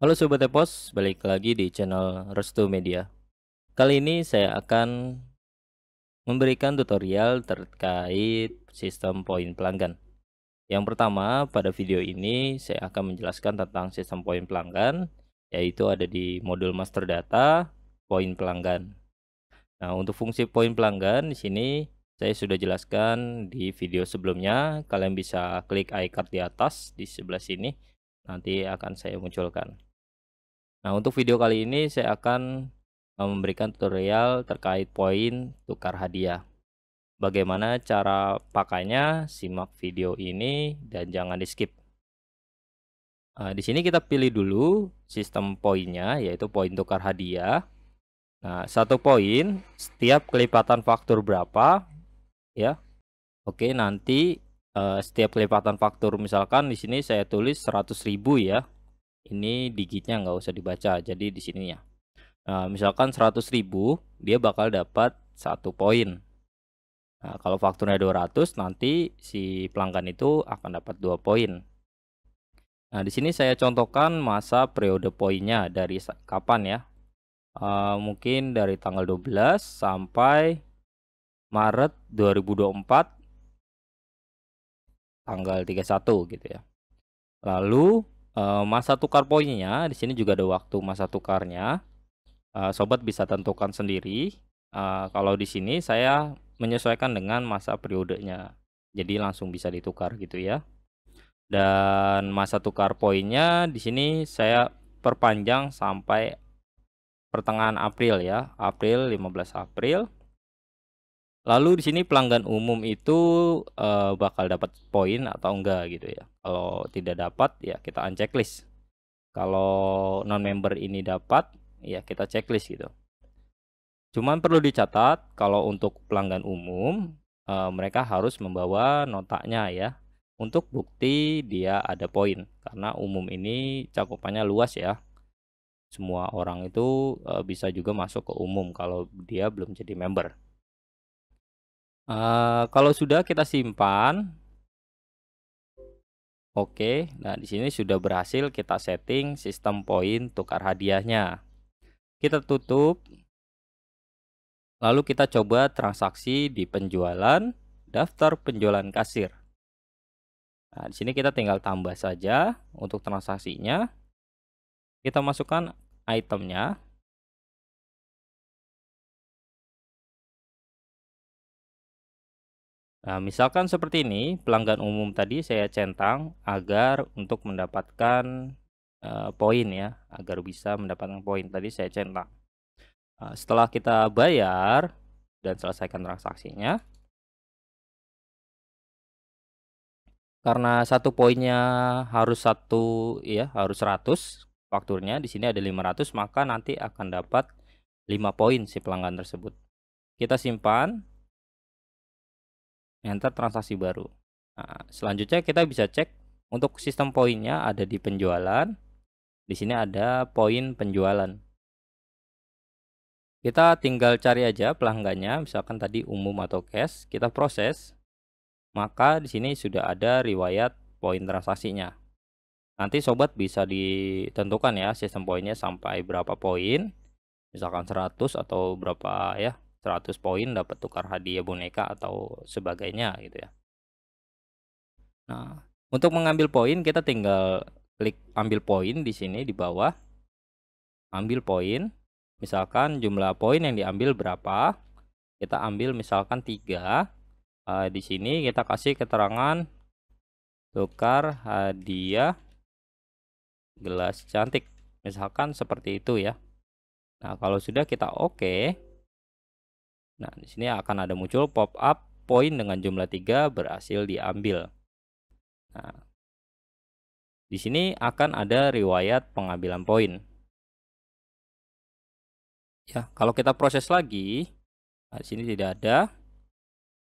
Halo Sobat Epos, balik lagi di channel Restu Media. Kali ini saya akan memberikan tutorial terkait sistem poin pelanggan. Yang pertama, pada video ini saya akan menjelaskan tentang sistem poin pelanggan, yaitu ada di modul master data, poin pelanggan. Nah, untuk fungsi poin pelanggan di sini saya sudah jelaskan di video sebelumnya. Kalian bisa klik icon di atas di sebelah sini, nanti akan saya munculkan. Nah, untuk video kali ini saya akan eh, memberikan tutorial terkait poin tukar hadiah. Bagaimana cara pakainya? Simak video ini dan jangan di-skip. Nah, di sini kita pilih dulu sistem poinnya, yaitu poin tukar hadiah. Nah, satu poin setiap kelipatan faktur berapa, ya? Oke, nanti eh, setiap kelipatan faktur misalkan di sini saya tulis 100.000 ya ini digitnya nggak usah dibaca jadi di sini ya nah, misalkan 100.000 dia bakal dapat satu poin nah, kalau fakturnya 200 nanti si pelanggan itu akan dapat dua poin nah di sini saya contohkan masa periode poinnya dari kapan ya e, mungkin dari tanggal 12 sampai Maret 2024 tanggal 31 gitu ya. Lalu Eh, masa tukar poinnya di sini juga ada waktu masa tukarnya. Uh, sobat bisa tentukan sendiri. Uh, kalau di sini saya menyesuaikan dengan masa periodenya. Jadi langsung bisa ditukar gitu ya. Dan masa tukar poinnya di sini saya perpanjang sampai pertengahan April ya. April 15 April Lalu di sini pelanggan umum itu uh, bakal dapat poin atau enggak gitu ya. Kalau tidak dapat ya kita unchecklist. Kalau non-member ini dapat ya kita checklist gitu. Cuman perlu dicatat kalau untuk pelanggan umum uh, mereka harus membawa notanya ya untuk bukti dia ada poin karena umum ini cakupannya luas ya. Semua orang itu eh, bisa juga masuk ke umum kalau dia belum jadi member. Uh, kalau sudah kita simpan. Oke, nah di sini sudah berhasil kita setting sistem poin tukar hadiahnya. Kita tutup. Lalu kita coba transaksi di penjualan, daftar penjualan kasir. Nah, di sini kita tinggal tambah saja untuk transaksinya. Kita masukkan itemnya. Nah, misalkan seperti ini, pelanggan umum tadi saya centang agar untuk mendapatkan uh, poin ya, agar bisa mendapatkan poin tadi saya centang. Uh, setelah kita bayar dan selesaikan transaksinya, karena satu poinnya harus satu ya, harus 100 fakturnya di sini ada 500 maka nanti akan dapat 5 poin si pelanggan tersebut. Kita simpan enter transaksi baru. Nah, selanjutnya kita bisa cek untuk sistem poinnya ada di penjualan. Di sini ada poin penjualan. Kita tinggal cari aja pelanggannya, misalkan tadi umum atau cash, kita proses. Maka di sini sudah ada riwayat poin transaksinya. Nanti sobat bisa ditentukan ya sistem poinnya sampai berapa poin. Misalkan 100 atau berapa ya 100 poin dapat tukar hadiah boneka atau sebagainya gitu ya. Nah, untuk mengambil poin kita tinggal klik ambil poin di sini di bawah. Ambil poin. Misalkan jumlah poin yang diambil berapa? Kita ambil misalkan 3. Uh, ah, di sini kita kasih keterangan tukar hadiah gelas cantik. Misalkan seperti itu ya. Nah, kalau sudah kita oke, okay, Nah, di sini akan ada muncul pop-up poin dengan jumlah 3 berhasil diambil. Nah, di sini akan ada riwayat pengambilan poin. Ya, kalau kita proses lagi, nah, di sini tidak ada.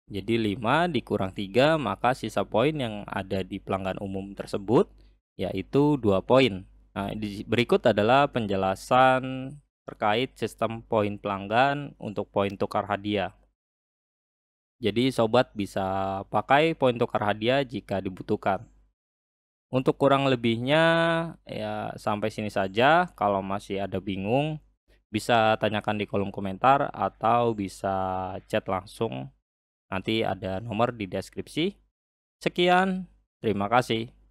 Jadi 5 dikurang 3 maka sisa poin yang ada di pelanggan umum tersebut yaitu 2 poin. Nah, berikut adalah penjelasan terkait sistem poin pelanggan untuk poin tukar hadiah. Jadi sobat bisa pakai poin tukar hadiah jika dibutuhkan. Untuk kurang lebihnya ya sampai sini saja. Kalau masih ada bingung bisa tanyakan di kolom komentar atau bisa chat langsung. Nanti ada nomor di deskripsi. Sekian, terima kasih.